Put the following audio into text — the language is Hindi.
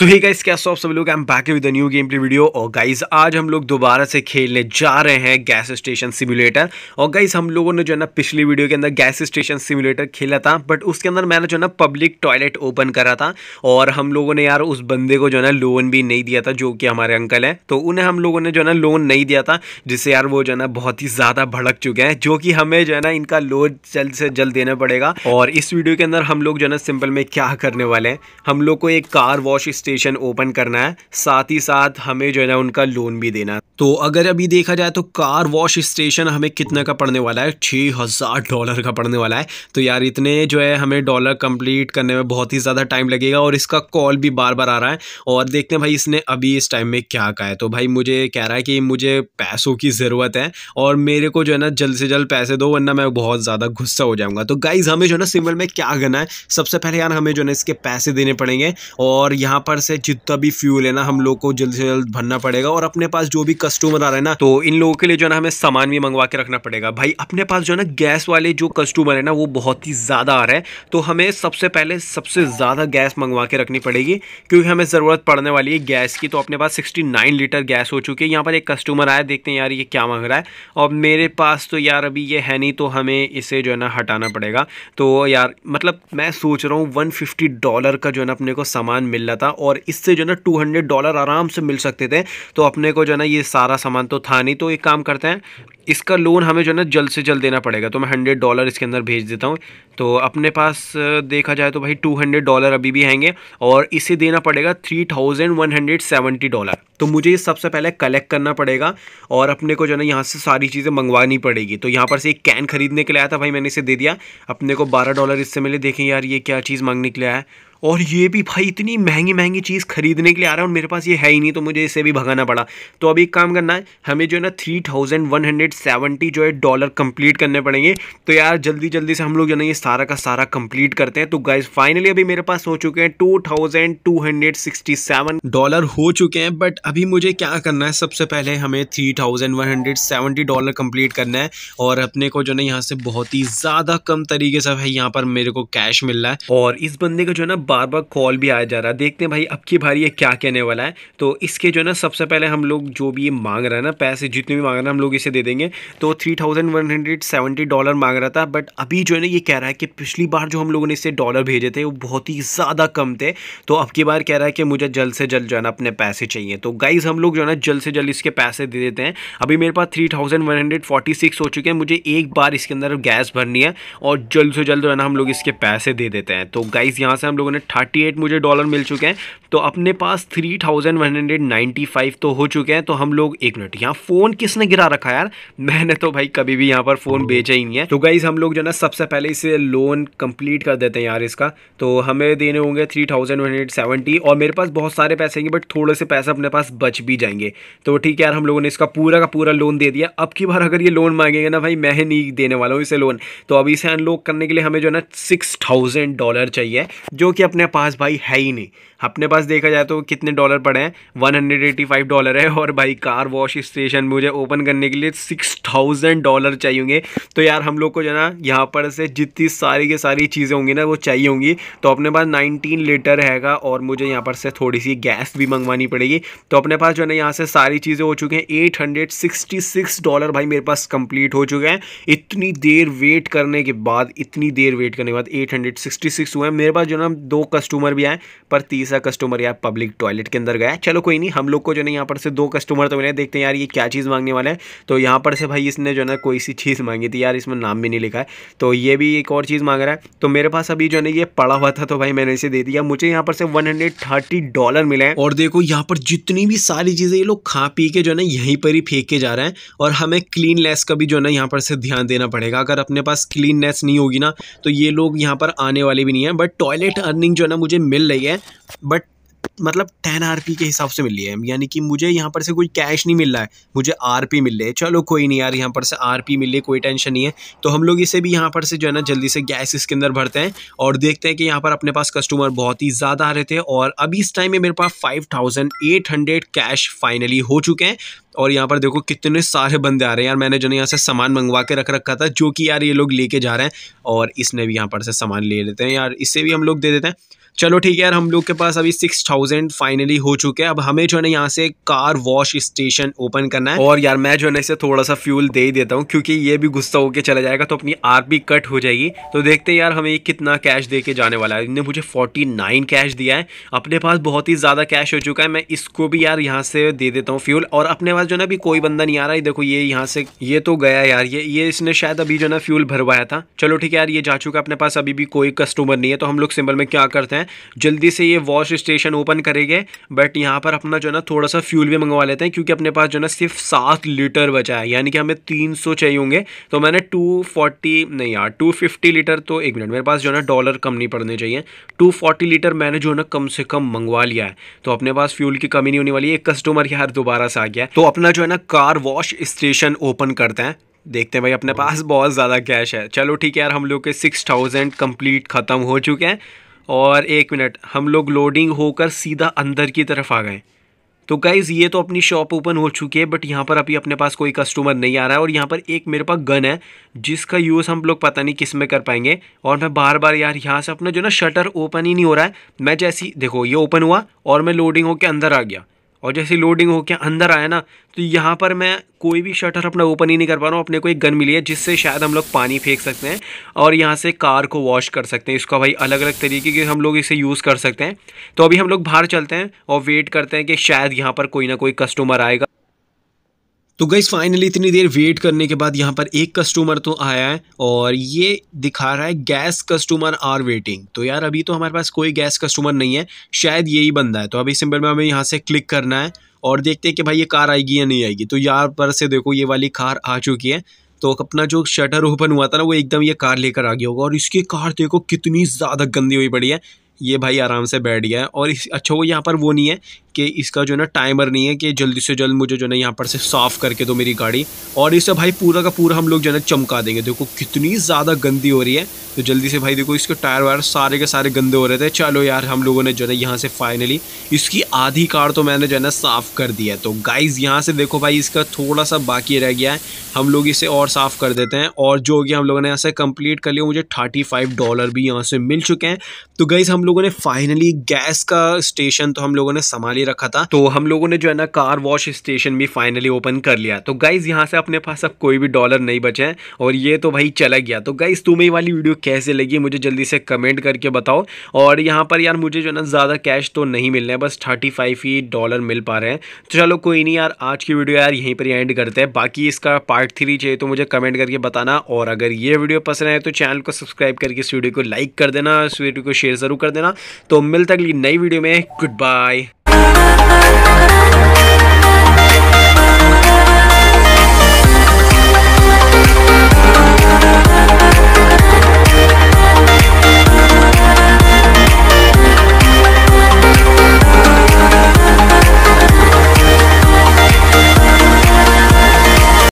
सो ही गाइस क्या आप सब लोग I am back with new game play video और गाइस आज हम लोग दोबारा से खेलने जा रहे हैं गैस स्टेशन सिम्युलेटर और गाइस हम लोगों ने जो है ना पिछली वीडियो के अंदर गैस स्टेशन सिम्युलेटर खेला था बट उसके अंदर मैंने जो है ना पब्लिक टॉयलेट ओपन करा था और हम लोगों ने यार उस बंदे को जो है ना लोन भी नहीं दिया था जो कि हमारे अंकल है तो उन्हें हम लोगों ने जो है ना लोन नहीं दिया था जिससे यार वो जो है ना बहुत ही ज़्यादा भड़क चुके हैं जो कि हमें जो है ना इनका लोन जल्द से जल्द देना पड़ेगा और इस वीडियो के अंदर हम लोग जो है ना सिंपल में क्या करने वाले हैं हम लोग को एक कार वॉश स्टेशन ओपन करना है साथ ही साथ हमें जो है ना उनका लोन भी देना है तो अगर अभी देखा जाए तो कार वॉश स्टेशन हमें कितना का पड़ने वाला है छः हज़ार डॉलर का पड़ने वाला है तो यार इतने जो है हमें डॉलर कंप्लीट करने में बहुत ही ज़्यादा टाइम लगेगा और इसका कॉल भी बार बार आ रहा है और देखते हैं भाई इसने अभी इस टाइम में क्या कहा है तो भाई मुझे कह रहा है कि मुझे पैसों की ज़रूरत है और मेरे को जो है ना जल्द से जल्द पैसे दो वरना मैं बहुत ज़्यादा गुस्सा हो जाऊँगा तो गाइज़ हमें जो है ना सिम्बल में क्या करना है सबसे पहले यार हमें जो है ना इसके पैसे देने पड़ेंगे और यहाँ पर से जितना भी फ्यूल है ना हम लोग को जल्द से जल्द भरना पड़ेगा और अपने पास जो भी कस्टमर आ रहा है ना तो इन लोगों के लिए जो है ना हमें सामान भी मंगवा के रखना पड़ेगा भाई अपने पास जो है ना गैस वाले जो कस्टमर है ना वो बहुत ही ज़्यादा आ रहा है तो हमें सबसे पहले सबसे ज़्यादा गैस मंगवा के रखनी पड़ेगी क्योंकि हमें ज़रूरत पड़ने वाली है गैस की तो अपने पास सिक्सटी लीटर गैस हो चुकी है यहाँ पर एक कस्टमर आया देखते हैं यार ये क्या मांग रहा है और मेरे पास तो यार अभी ये है नहीं तो हमें इसे जो है ना हटाना पड़ेगा तो यार मतलब मैं सोच रहा हूँ वन डॉलर का जो है ना अपने को सामान मिल रहा था और और इससे जो ना टू डॉलर आराम से मिल सकते थे तो अपने को जो ना ये सारा सामान तो था नहीं तो एक काम करते हैं इसका लोन हमें जो है ना जल्द से जल्द देना पड़ेगा तो मैं हंड्रेड डॉलर इसके अंदर भेज देता हूँ तो अपने पास देखा जाए तो भाई टू हंड्रेड डॉलर अभी भी हैंगे और इसे देना पड़ेगा three thousand one hundred seventy dollar तो मुझे ये सबसे पहले कलेक्ट करना पड़ेगा और अपने को जो है ना यहाँ से सारी चीज़ें मंगवानी पड़ेगी तो यहाँ पर से एक कैन खरीदने के लिए आया था भाई मैंने इसे दे दिया अपने को बारह डॉलर इससे मिले देखें यार ये क्या चीज़ मांगने के लिए आया और ये भी भाई इतनी महंगी महंगी चीज़ खरीदने के लिए आ रहा है और मेरे पास ये है ही नहीं तो मुझे इसे भी भगाना पड़ा तो अभी एक काम करना है हमें जो है ना three thousand one hundred seventy जो है डॉलर कंप्लीट करने पड़ेंगे तो यार जल्दी जल्दी से हम लोग जो है ना ये सारा का सारा कंप्लीट करते हैं तो गाइज फाइनली अभी मेरे पास हो चुके हैं two thousand two hundred sixty seven dollar हो चुके हैं बट अभी मुझे क्या करना है सबसे पहले हमें three thousand one hundred seventy dollar complete करना है और अपने को जो है ना यहाँ से बहुत ही ज़्यादा कम तरीके से यहाँ पर मेरे को कैश मिल रहा है और इस बंदे का जो है ना बार बार कॉल भी आया जा रहा है देखते हैं भाई अब की बार ये क्या कहने वाला है तो इसके जो है ना सबसे पहले हम लोग जो भी ये मांग रहा है ना पैसे जितने भी मांग रहे हैं हम लोग इसे दे देंगे तो three thousand one hundred seventy dollar मांग रहा था बट अभी जो है ना ये कह रहा है कि पिछली बार जो हम लोगों ने इसे डॉलर भेजे थे वो बहुत ही ज़्यादा कम थे तो अब की बार कह रहा है कि मुझे जल्द से जल्द जो है ना अपने पैसे चाहिए तो गाइज़ हम लोग जो है ना जल्द से जल्द इसके पैसे दे देते हैं अभी मेरे पास three thousand one hundred forty six हो चुके हैं मुझे एक बार इसके अंदर गैस भरनी है और जल्द से जल्द जो है ना हम लोग इसके पैसे दे देते हैं तो गाइज़ यहाँ से हम लोगों ने हंड्रेड मुझे डॉलर मिल चुके हैं तो अपने पास 3195 तो हो चुके हैं तो हम लोग एक मिनट यहाँ फ़ोन किसने गिरा रखा यार मैंने तो भाई कभी भी यहाँ पर फ़ोन बेचा ही नहीं है तो गाइज़ हम लोग जो ना सबसे पहले इसे लोन कंप्लीट कर देते हैं यार इसका तो हमें देने होंगे थ्री और मेरे पास बहुत सारे पैसे हैं बट थोड़े से पैसे अपने पास बच भी जाएंगे तो ठीक है यार हम लोगों ने इसका पूरा का पूरा लोन दे दिया अब की बार अगर ये लोन मांगेंगे ना भाई मैं नहीं देने वाला हूँ इसे लोन तो अभी इसे अनलॉक करने के लिए हमें जो है ना सिक्स थाउजेंड डॉलर चाहिए जो कि अपने पास भाई है ही नहीं अपने पास देखा जाए तो कितने डॉलर पड़े हैं one hundred eighty five dollar है और भाई कार वॉश स्टेशन मुझे ओपन करने के लिए सिक्स थाउजेंड डॉलर चाहिए होंगे तो यार हम लोग को जो ना यहाँ पर से जितनी सारी की सारी चीज़ें होंगी ना वो चाहिए होंगी तो अपने पास नाइनटीन लीटर हैगा और मुझे यहाँ पर से थोड़ी सी गैस भी मंगवानी पड़ेगी तो अपने पास जो है ना यहाँ से सारी चीज़ें हो चुकी हैं eight hundred sixty six dollar भाई मेरे पास कंप्लीट हो चुके हैं इतनी देर वेट करने के बाद इतनी देर वेट करने के बाद एट हंड्रेड सिक्सटी सिक्स हुए हैं मेरे पास जो ना दो कस्टमर भी आए पर तीस तीसरा कस्टमर यार पब्लिक टॉयलेट के अंदर गया चलो कोई नहीं हम लोग को जो है यहाँ पर से दो कस्टमर तो मिले देखते हैं यार ये क्या चीज़ मांगने वाला है तो यहाँ पर से भाई इसने जो है ना कोई सी चीज़ मांगी थी यार इसमें नाम भी नहीं लिखा है तो ये भी एक और चीज़ मांग रहा है तो मेरे पास अभी जो है ना ये पड़ा हुआ था तो भाई मैंने इसे दे दिया मुझे यहाँ पर से वन डॉलर मिले हैं और देखो यहाँ पर जितनी भी सारी चीज़ें ये लोग खा पी के जो है ना यहीं पर ही फेंक के जा रहे हैं और हमें क्लीन का भी जो है ना यहाँ पर से ध्यान देना पड़ेगा अगर अपने पास क्लीन नहीं होगी ना तो ये लोग यहाँ पर आने वाले भी नहीं है बट टॉयलेट अर्निंग जो है ना मुझे मिल रही है बट मतलब टेन आर के हिसाब से मिल रही है यानी कि मुझे यहाँ पर से कोई कैश नहीं मिल रहा है मुझे आर पी मिल रही है चलो कोई नहीं यार यहाँ पर से आर पी मिल रही है कोई टेंशन नहीं है तो हम लोग इसे भी यहाँ पर से जो है ना जल्दी से गैस इसके अंदर भरते हैं और देखते हैं कि यहाँ पर अपने पास कस्टमर बहुत ही ज़्यादा आ रहे थे और अभी इस टाइम में मेरे पास फाइव कैश फाइनली हो चुके हैं और यहाँ पर देखो कितने सारे बंदे आ रहे हैं यार मैंने जो यहाँ से सामान मंगवा के रख रखा था जो कि यार ये लोग लेके जा रहे हैं और इसने भी यहाँ पर से सामान ले लेते हैं यार इससे भी हम लोग दे देते हैं चलो ठीक है यार हम लोग के पास अभी सिक्स थाउजेंड फाइनली हो चुके हैं अब हमें जो है ना यहाँ से कार वॉश स्टेशन ओपन करना है और यार मैं जो है ना इसे थोड़ा सा फ्यूल दे ही देता हूँ क्योंकि ये भी गुस्सा होकर चला जाएगा तो अपनी आर भी कट हो जाएगी तो देखते हैं यार हमें कितना कैश दे के जाने वाला है इनने मुझे फोर्टी नाइन कैश दिया है अपने पास बहुत ही ज़्यादा कैश हो चुका है मैं इसको भी यार यहाँ से दे देता हूँ फ्यूल और अपने पास जो ना अभी कोई बंदा नहीं आ रहा है देखो ये यहाँ से ये तो गया यार ये ये इसने शायद अभी जो ना फ्यूल भरवाया था चलो ठीक है यार ये जा चुका अपने पास अभी भी कोई कस्टमर नहीं है तो हम लोग सिंबल में क्या करते हैं जल्दी से ये वॉश स्टेशन ओपन करेंगे बट यहाँ पर अपना जो ना थोड़ा सा फ्यूल भी मंगवा लेते हैं क्योंकि अपने पास जो ना सिर्फ सात लीटर बचा है यानी कि हमें तीन चाहिए होंगे तो मैंने टू नहीं यार टू लीटर तो एक मिनट मेरे पास जो ना डॉलर कम नहीं पड़ने चाहिए टू लीटर मैंने जो ना कम से कम मंगवा लिया है तो अपने पास फ्यूल की कमी नहीं होने वाली एक कस्टमर यार दोबारा से आ गया तो अपना जो है ना कार वॉश स्टेशन ओपन करते हैं देखते हैं भाई अपने पास बहुत ज़्यादा कैश है चलो ठीक है यार हम लोग के सिक्स थाउजेंड कम्प्लीट ख़त्म हो चुके हैं और एक मिनट हम लोग लोडिंग होकर सीधा अंदर की तरफ आ गए तो गाइज़ ये तो अपनी शॉप ओपन हो चुकी है बट यहाँ पर अभी अपने पास कोई कस्टमर नहीं आ रहा है और यहाँ पर एक मेरे पास गन है जिसका यूज़ हम लोग पता नहीं किस में कर पाएंगे और मैं बार बार यार यहाँ से अपना जो ना शटर ओपन ही नहीं हो रहा है मैं जैसी देखो ये ओपन हुआ और मैं लोडिंग होकर अंदर आ गया और जैसे लोडिंग होकर अंदर आया ना तो यहाँ पर मैं कोई भी शटर अपना ओपन ही नहीं कर पा रहा हूँ अपने को एक गन मिली है जिससे शायद हम लोग पानी फेंक सकते हैं और यहाँ से कार को वॉश कर सकते हैं इसका भाई अलग अलग तरीके के हम लोग इसे यूज़ कर सकते हैं तो अभी हम लोग बाहर चलते हैं और वेट करते हैं कि शायद यहाँ पर कोई ना कोई कस्टमर आएगा तो गई फाइनली इतनी देर वेट करने के बाद यहाँ पर एक कस्टमर तो आया है और ये दिखा रहा है गैस कस्टमर आर वेटिंग तो यार अभी तो हमारे पास कोई गैस कस्टमर नहीं है शायद यही बंदा है तो अभी सिंपल में हमें यहाँ से क्लिक करना है और देखते हैं कि भाई ये कार आएगी या नहीं आएगी तो यहाँ पर से देखो ये वाली कार आ चुकी है तो अपना जो शटर ओपन हुआ था ना वो एकदम ये कार लेकर आ गया होगा और इसकी कार देखो कितनी ज़्यादा गंदी हुई पड़ी है ये भाई आराम से बैठ गया है और इस अच्छा वो यहाँ पर वो नहीं है कि इसका जो है ना टाइमर नहीं है कि जल्दी से जल्द मुझे जो है ना यहाँ पर से साफ़ करके दो मेरी गाड़ी और इसे भाई पूरा का पूरा हम लोग जो है ना चमका देंगे देखो कितनी ज़्यादा गंदी हो रही है तो जल्दी से भाई देखो इसके टायर वायर सारे के सारे गंदे हो रहे थे चलो यार हम लोगों ने जो है यहाँ से फाइनली इसकी आधी कार तो मैंने जो है ना साफ़ कर दिया है तो गाइज़ यहाँ से देखो भाई इसका थोड़ा सा बाकी रह गया है हम लोग इसे और साफ़ कर देते हैं और जो कि हम लोगों ने यहाँ से कंप्लीट कर लिया मुझे थर्टी फाइव डॉलर भी यहाँ से मिल चुके हैं तो गाइज़ हम लोगों ने फाइनली गैस का स्टेशन तो हम लोगों ने संभाल ही रखा था तो हम लोगों ने जो है ना कार वॉश स्टेशन भी फाइनली ओपन कर लिया तो गाइज़ यहाँ से अपने पास अब कोई भी डॉलर नहीं बचे और ये तो भाई चला गया तो गाइज़ तुम्हें वाली वीडियो कैसे लगी मुझे जल्दी से कमेंट करके बताओ और यहाँ पर यार मुझे जो ना ज़्यादा कैश तो नहीं मिल रहा है बस थर्टी फाइव ही डॉलर मिल पा रहे हैं तो चलो कोई नहीं यार आज की वीडियो यार यहीं पर एंड करते हैं बाकी इसका पार्ट थ्री चाहिए तो मुझे कमेंट करके बताना और अगर ये वीडियो पसंद आए तो चैनल को सब्सक्राइब करके इस वीडियो को लाइक कर देना इस वीडियो को शेयर ज़रूर कर देना तो मिलता अगली नई वीडियो में गुड बाय